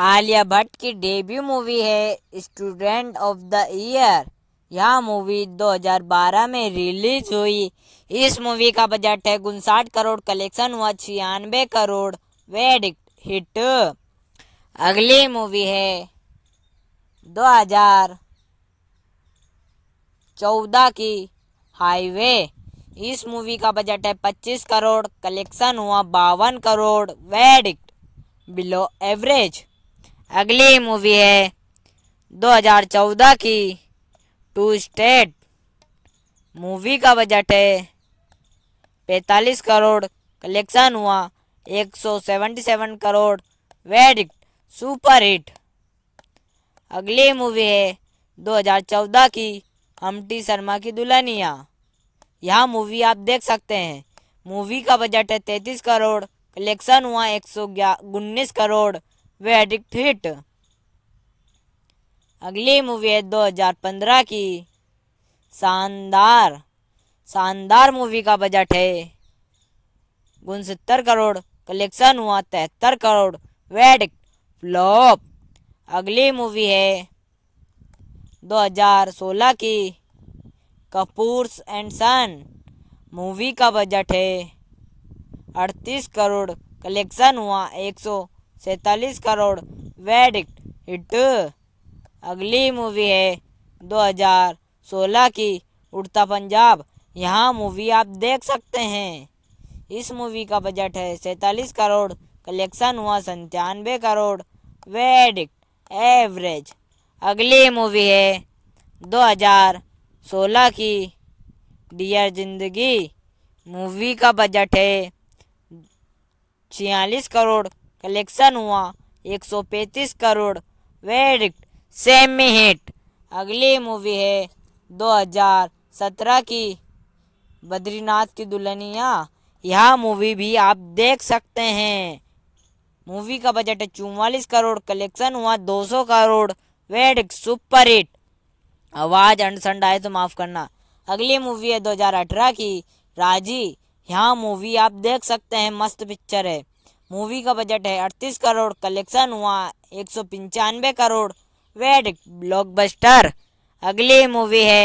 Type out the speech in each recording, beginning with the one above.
आलिया भट्ट की debut movie है student of the year यह मूवी 2012 में रिलीज हुई इस मूवी का बजट है उनसाठ करोड़ कलेक्शन हुआ छियानवे करोड़ वेड हिट अगली मूवी है 2014 की हाईवे इस मूवी का बजट है 25 करोड़ कलेक्शन हुआ बावन करोड़ वेड बिलो एवरेज अगली मूवी है 2014 की टू स्टेट मूवी का बजट है 45 करोड़ कलेक्शन हुआ 177 करोड़ वेडिक्ट सुपर हिट अगली मूवी है 2014 की हमटी शर्मा की दुल्हनिया यह मूवी आप देख सकते हैं मूवी का बजट है 33 करोड़ कलेक्शन हुआ एक सौ करोड़ वैडिक हिट अगली मूवी है 2015 की शानदार शानदार मूवी का बजट है उनसत्तर करोड़ कलेक्शन हुआ तिहत्तर करोड़ वैडिक फ्लॉप अगली मूवी है 2016 की कपूर्स एंड सन मूवी का बजट है अड़तीस करोड़ कलेक्शन हुआ एक सौ सैतालीस करोड़ वेडिक्ट हिट अगली मूवी है 2016 की उड़ता पंजाब यहाँ मूवी आप देख सकते हैं इस मूवी का बजट है सैतालीस करोड़ कलेक्शन हुआ संतानवे करोड़ वेडिक्ट एवरेज अगली मूवी है 2016 की डियर जिंदगी मूवी का बजट है छियालीस करोड़ कलेक्शन हुआ 135 करोड़ वेरिक्ट सेमी हिट अगली मूवी है 2017 की बद्रीनाथ की दुल्हनिया यह मूवी भी आप देख सकते हैं मूवी का बजट है चौवालीस करोड़ कलेक्शन हुआ 200 करोड़ वेड सुपर हिट आवाज अंडसंड आए तो माफ़ करना अगली मूवी है 2018 की राजी यहाँ मूवी आप देख सकते हैं मस्त पिक्चर है मूवी का बजट है अड़तीस करोड़ कलेक्शन हुआ एक सौ पंचानवे करोड़ वेड ब्लॉकबस्टर अगली मूवी है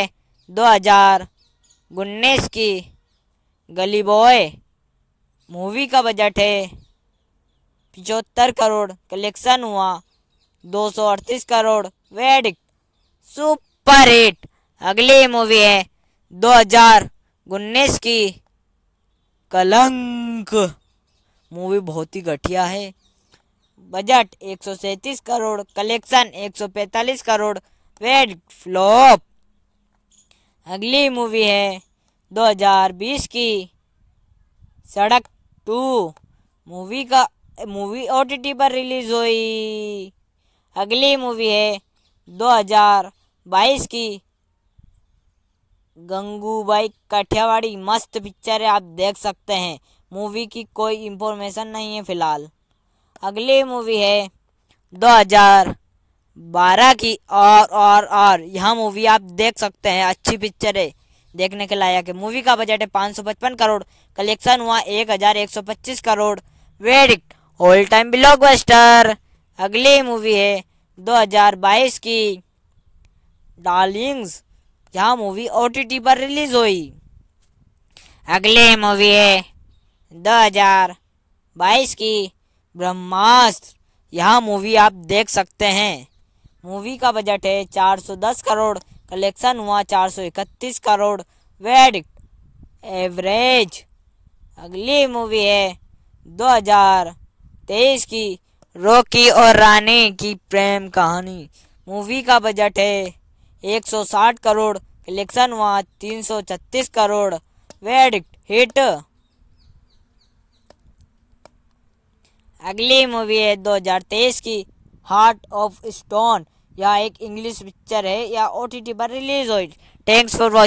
दो हजार उन्नीस की गली बॉय मूवी का बजट है पिचहत्तर करोड़ कलेक्शन हुआ दो सौ अड़तीस करोड़ वेड सुपर हिट अगली मूवी है दो हजार उन्नीस की कलंक मूवी बहुत ही घटिया है बजट एक करोड़ कलेक्शन 145 करोड़ वेड फ्लॉप अगली मूवी है 2020 की सड़क टू मूवी का मूवी ओ पर रिलीज हुई अगली मूवी है 2022 की गंगूबाई काठियावाड़ी मस्त पिक्चर है आप देख सकते हैं मूवी की कोई इंफॉर्मेशन नहीं है फ़िलहाल अगली मूवी है 2012 की और और और यह मूवी आप देख सकते हैं अच्छी पिक्चर है देखने के लायक है मूवी का बजट है पाँच करोड़ कलेक्शन हुआ एक crore verdict all time blockbuster अगली मूवी है 2022 की डार्लिंग्स यह मूवी ओ पर रिलीज हुई अगली मूवी है 2022 की ब्रह्मास्त्र यह मूवी आप देख सकते हैं मूवी का बजट है 410 करोड़ कलेक्शन हुआ 431 करोड़ वेड एवरेज अगली मूवी है 2023 की रोकी और रानी की प्रेम कहानी मूवी का बजट है 160 करोड़ कलेक्शन हुआ 336 करोड़ वेड हिट अगली मूवी है 2023 की हार्ट ऑफ स्टोन या एक इंग्लिश पिक्चर है या ओ पर रिलीज हुई थैंक्स फॉर वॉचिंग